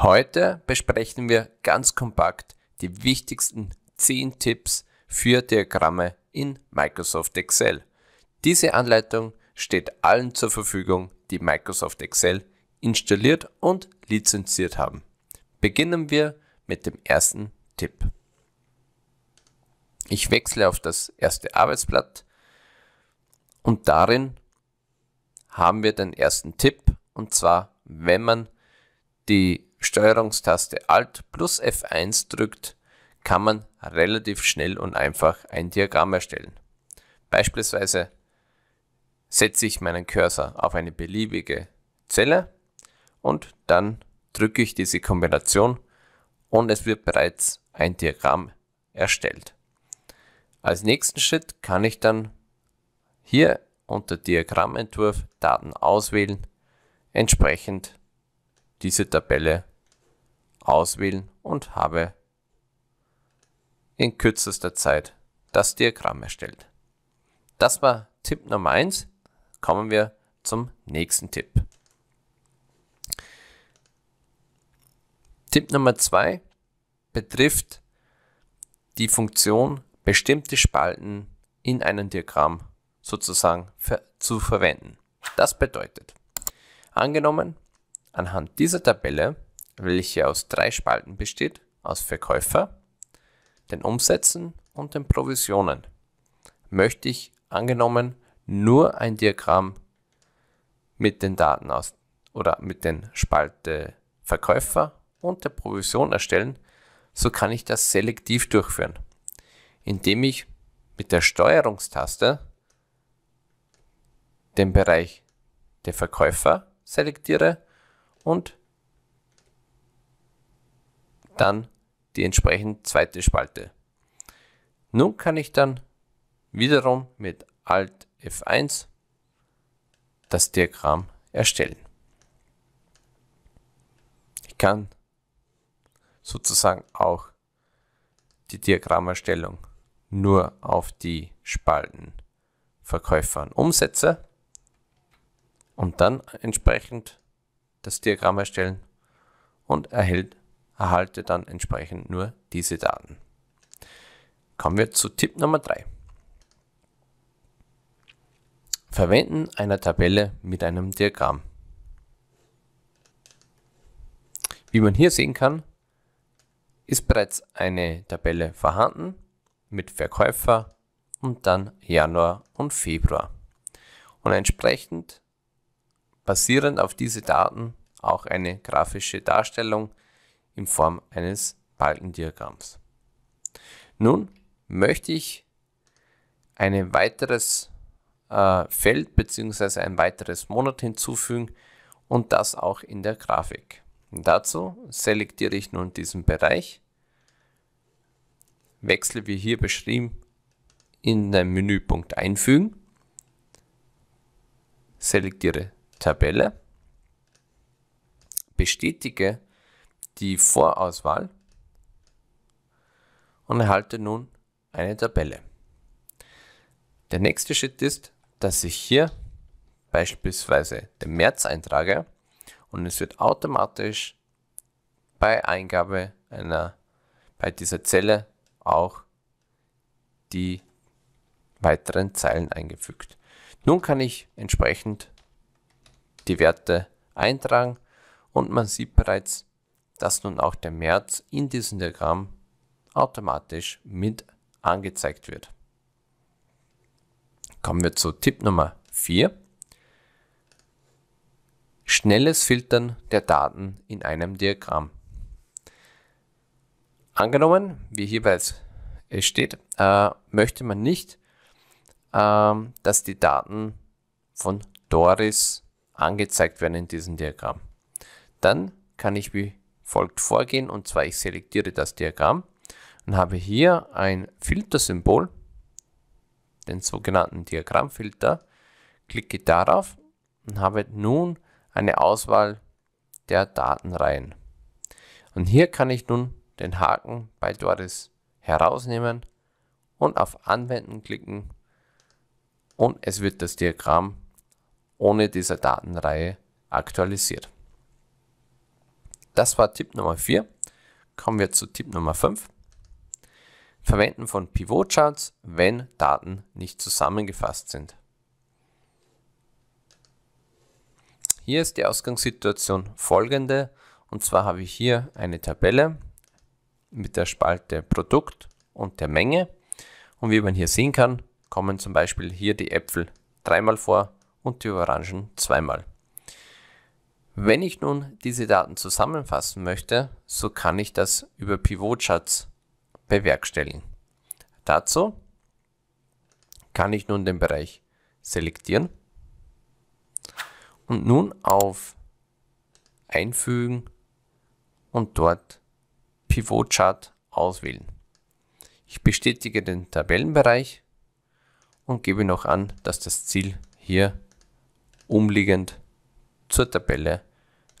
Heute besprechen wir ganz kompakt die wichtigsten 10 Tipps für Diagramme in Microsoft Excel. Diese Anleitung steht allen zur Verfügung, die Microsoft Excel installiert und lizenziert haben. Beginnen wir mit dem ersten Tipp. Ich wechsle auf das erste Arbeitsblatt und darin haben wir den ersten Tipp und zwar, wenn man die Steuerungstaste Alt plus F1 drückt, kann man relativ schnell und einfach ein Diagramm erstellen. Beispielsweise setze ich meinen Cursor auf eine beliebige Zelle und dann drücke ich diese Kombination und es wird bereits ein Diagramm erstellt. Als nächsten Schritt kann ich dann hier unter Diagrammentwurf Daten auswählen, entsprechend diese Tabelle auswählen und habe in kürzester Zeit das Diagramm erstellt. Das war Tipp Nummer 1. Kommen wir zum nächsten Tipp. Tipp Nummer 2 betrifft die Funktion, bestimmte Spalten in einem Diagramm sozusagen für, zu verwenden. Das bedeutet, angenommen, anhand dieser Tabelle welche aus drei Spalten besteht, aus Verkäufer, den Umsätzen und den Provisionen, möchte ich angenommen nur ein Diagramm mit den Daten aus oder mit den Spalte Verkäufer und der Provision erstellen, so kann ich das selektiv durchführen, indem ich mit der Steuerungstaste den Bereich der Verkäufer selektiere und dann die entsprechend zweite Spalte. Nun kann ich dann wiederum mit Alt F1 das Diagramm erstellen. Ich kann sozusagen auch die Diagrammerstellung nur auf die Spalten Verkäufer und Umsätze und dann entsprechend das Diagramm erstellen und erhält erhalte dann entsprechend nur diese Daten. Kommen wir zu Tipp Nummer 3. Verwenden einer Tabelle mit einem Diagramm. Wie man hier sehen kann, ist bereits eine Tabelle vorhanden mit Verkäufer und dann Januar und Februar. Und entsprechend basierend auf diese Daten auch eine grafische Darstellung in Form eines Balkendiagramms. Nun möchte ich ein weiteres äh, Feld bzw. ein weiteres Monat hinzufügen und das auch in der Grafik. Und dazu selektiere ich nun diesen Bereich, wechsle wie hier beschrieben in den Menüpunkt einfügen, selektiere Tabelle, bestätige die Vorauswahl und erhalte nun eine Tabelle. Der nächste Schritt ist, dass ich hier beispielsweise den März eintrage und es wird automatisch bei Eingabe einer, bei dieser Zelle auch die weiteren Zeilen eingefügt. Nun kann ich entsprechend die Werte eintragen und man sieht bereits, dass nun auch der März in diesem Diagramm automatisch mit angezeigt wird. Kommen wir zu Tipp Nummer 4. Schnelles Filtern der Daten in einem Diagramm. Angenommen, wie hier bereits steht, äh, möchte man nicht, äh, dass die Daten von Doris angezeigt werden in diesem Diagramm. Dann kann ich wie folgt Vorgehen und zwar ich selektiere das Diagramm und habe hier ein Filtersymbol, den sogenannten Diagrammfilter, klicke darauf und habe nun eine Auswahl der Datenreihen. Und hier kann ich nun den Haken bei Doris herausnehmen und auf Anwenden klicken und es wird das Diagramm ohne dieser Datenreihe aktualisiert. Das war Tipp Nummer 4. Kommen wir zu Tipp Nummer 5. Verwenden von Pivotcharts, wenn Daten nicht zusammengefasst sind. Hier ist die Ausgangssituation folgende. Und zwar habe ich hier eine Tabelle mit der Spalte Produkt und der Menge. Und wie man hier sehen kann, kommen zum Beispiel hier die Äpfel dreimal vor und die Orangen zweimal. Wenn ich nun diese Daten zusammenfassen möchte, so kann ich das über Pivotcharts bewerkstelligen. Dazu kann ich nun den Bereich selektieren und nun auf Einfügen und dort Pivotchart auswählen. Ich bestätige den Tabellenbereich und gebe noch an, dass das Ziel hier umliegend zur Tabelle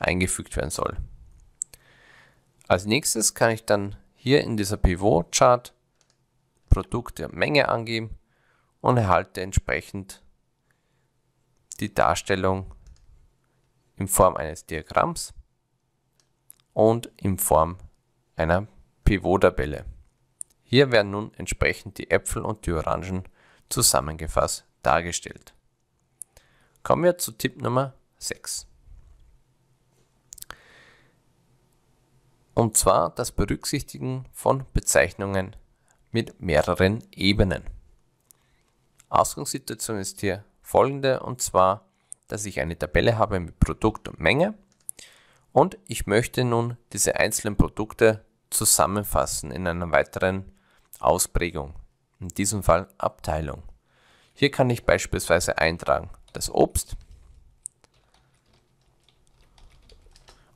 eingefügt werden soll. Als nächstes kann ich dann hier in dieser Pivot Chart Produkte Menge angeben und erhalte entsprechend die Darstellung in Form eines Diagramms und in Form einer Pivot-Tabelle. Hier werden nun entsprechend die Äpfel und die Orangen zusammengefasst dargestellt. Kommen wir zu Tipp Nummer 6. und zwar das Berücksichtigen von Bezeichnungen mit mehreren Ebenen. Ausgangssituation ist hier folgende und zwar, dass ich eine Tabelle habe mit Produkt und Menge und ich möchte nun diese einzelnen Produkte zusammenfassen in einer weiteren Ausprägung, in diesem Fall Abteilung. Hier kann ich beispielsweise eintragen das Obst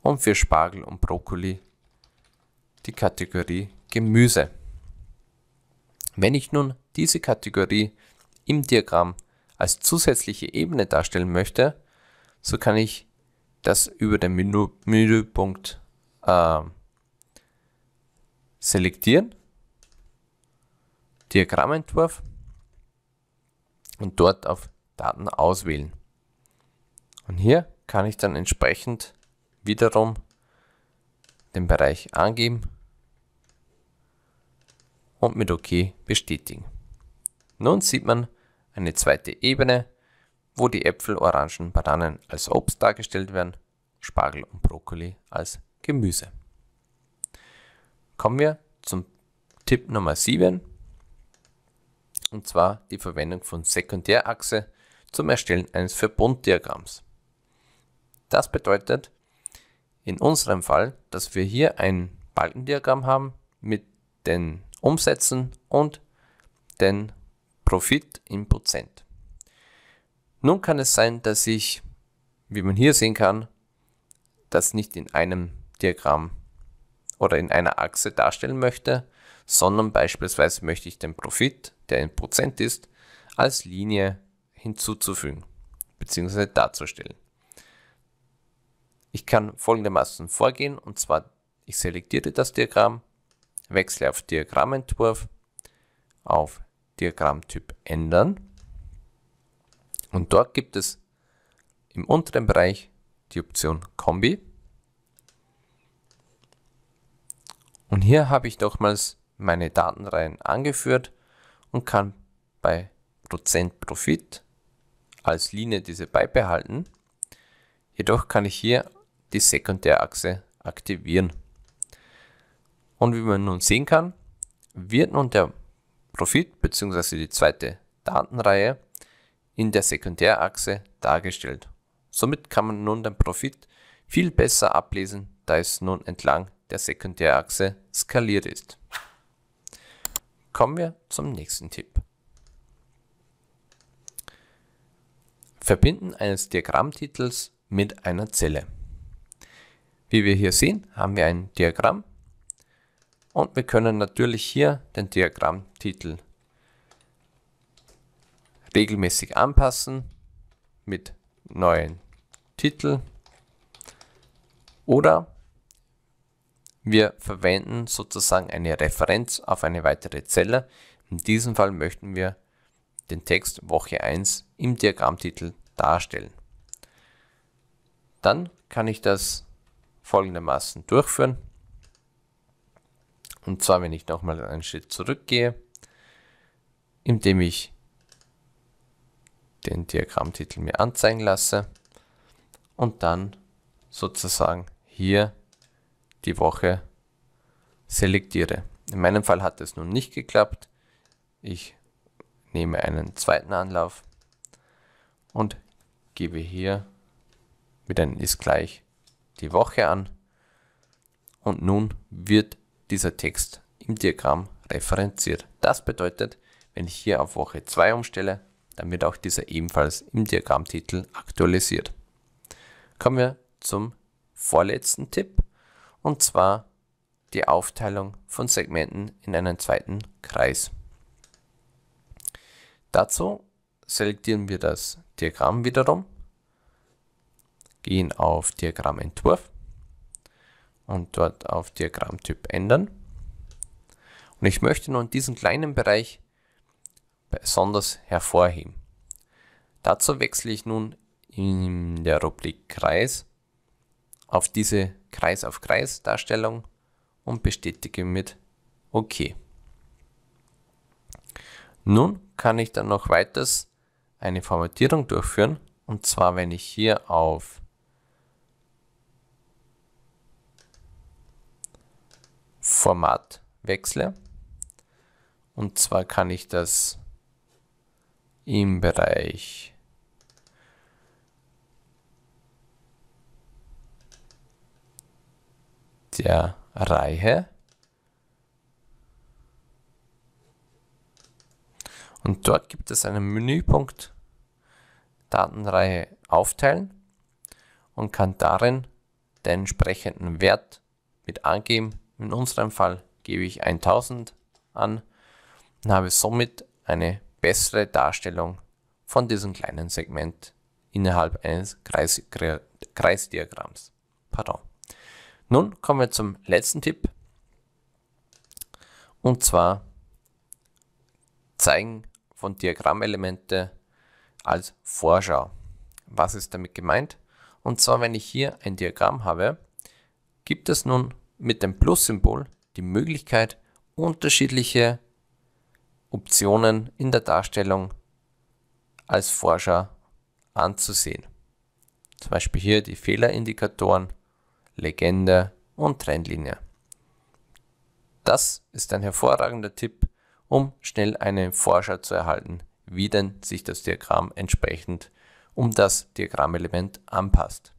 und für Spargel und Brokkoli die Kategorie Gemüse. Wenn ich nun diese Kategorie im Diagramm als zusätzliche Ebene darstellen möchte, so kann ich das über den Menü Menüpunkt äh, selektieren, Diagrammentwurf und dort auf Daten auswählen. Und hier kann ich dann entsprechend wiederum den Bereich angeben und mit OK bestätigen. Nun sieht man eine zweite Ebene, wo die Äpfel, Orangen, Bananen als Obst dargestellt werden, Spargel und Brokkoli als Gemüse. Kommen wir zum Tipp Nummer 7 und zwar die Verwendung von Sekundärachse zum Erstellen eines Verbunddiagramms. Das bedeutet, in unserem Fall, dass wir hier ein Balkendiagramm haben mit den Umsätzen und den Profit in Prozent. Nun kann es sein, dass ich, wie man hier sehen kann, das nicht in einem Diagramm oder in einer Achse darstellen möchte, sondern beispielsweise möchte ich den Profit, der in Prozent ist, als Linie hinzuzufügen bzw. darzustellen. Ich kann folgendermaßen vorgehen und zwar ich selektiere das Diagramm, wechsle auf Diagrammentwurf, auf Diagrammtyp ändern und dort gibt es im unteren Bereich die Option Kombi und hier habe ich nochmals meine Datenreihen angeführt und kann bei Prozent Profit als Linie diese beibehalten. Jedoch kann ich hier die Sekundärachse aktivieren. Und wie man nun sehen kann, wird nun der Profit bzw. die zweite Datenreihe in der Sekundärachse dargestellt. Somit kann man nun den Profit viel besser ablesen, da es nun entlang der Sekundärachse skaliert ist. Kommen wir zum nächsten Tipp. Verbinden eines Diagrammtitels mit einer Zelle. Wie wir hier sehen, haben wir ein Diagramm und wir können natürlich hier den Diagrammtitel regelmäßig anpassen mit neuen Titel oder wir verwenden sozusagen eine Referenz auf eine weitere Zelle. In diesem Fall möchten wir den Text Woche 1 im Diagrammtitel darstellen. Dann kann ich das folgendermaßen durchführen. Und zwar, wenn ich nochmal einen Schritt zurückgehe, indem ich den Diagrammtitel mir anzeigen lasse und dann sozusagen hier die Woche selektiere. In meinem Fall hat es nun nicht geklappt. Ich nehme einen zweiten Anlauf und gebe hier mit einem ist gleich die Woche an und nun wird dieser Text im Diagramm referenziert. Das bedeutet, wenn ich hier auf Woche 2 umstelle, dann wird auch dieser ebenfalls im Diagrammtitel aktualisiert. Kommen wir zum vorletzten Tipp und zwar die Aufteilung von Segmenten in einen zweiten Kreis. Dazu selektieren wir das Diagramm wiederum gehen auf Diagrammentwurf und dort auf Diagrammtyp ändern. Und ich möchte nun diesen kleinen Bereich besonders hervorheben. Dazu wechsle ich nun in der Rubrik Kreis auf diese Kreis auf Kreis Darstellung und bestätige mit OK. Nun kann ich dann noch weiters eine Formatierung durchführen und zwar wenn ich hier auf Format wechsle. Und zwar kann ich das im Bereich der Reihe Und dort gibt es einen Menüpunkt Datenreihe aufteilen und kann darin den entsprechenden Wert mit angeben, in unserem Fall gebe ich 1000 an und habe somit eine bessere Darstellung von diesem kleinen Segment innerhalb eines Kreis, Kreisdiagramms. Pardon. Nun kommen wir zum letzten Tipp. Und zwar Zeigen von Diagrammelemente als Vorschau. Was ist damit gemeint? Und zwar, wenn ich hier ein Diagramm habe, gibt es nun mit dem Plus-Symbol die Möglichkeit, unterschiedliche Optionen in der Darstellung als Forscher anzusehen. Zum Beispiel hier die Fehlerindikatoren, Legende und Trendlinie. Das ist ein hervorragender Tipp, um schnell einen Forscher zu erhalten, wie denn sich das Diagramm entsprechend um das Diagrammelement anpasst.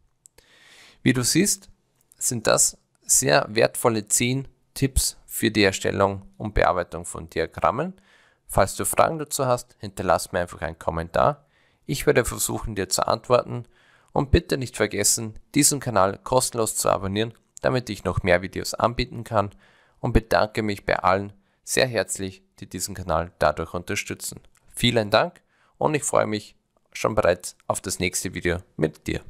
Wie du siehst, sind das sehr wertvolle 10 Tipps für die Erstellung und Bearbeitung von Diagrammen. Falls du Fragen dazu hast, hinterlass mir einfach einen Kommentar. Ich werde versuchen, dir zu antworten. Und bitte nicht vergessen, diesen Kanal kostenlos zu abonnieren, damit ich noch mehr Videos anbieten kann. Und bedanke mich bei allen sehr herzlich, die diesen Kanal dadurch unterstützen. Vielen Dank und ich freue mich schon bereits auf das nächste Video mit dir.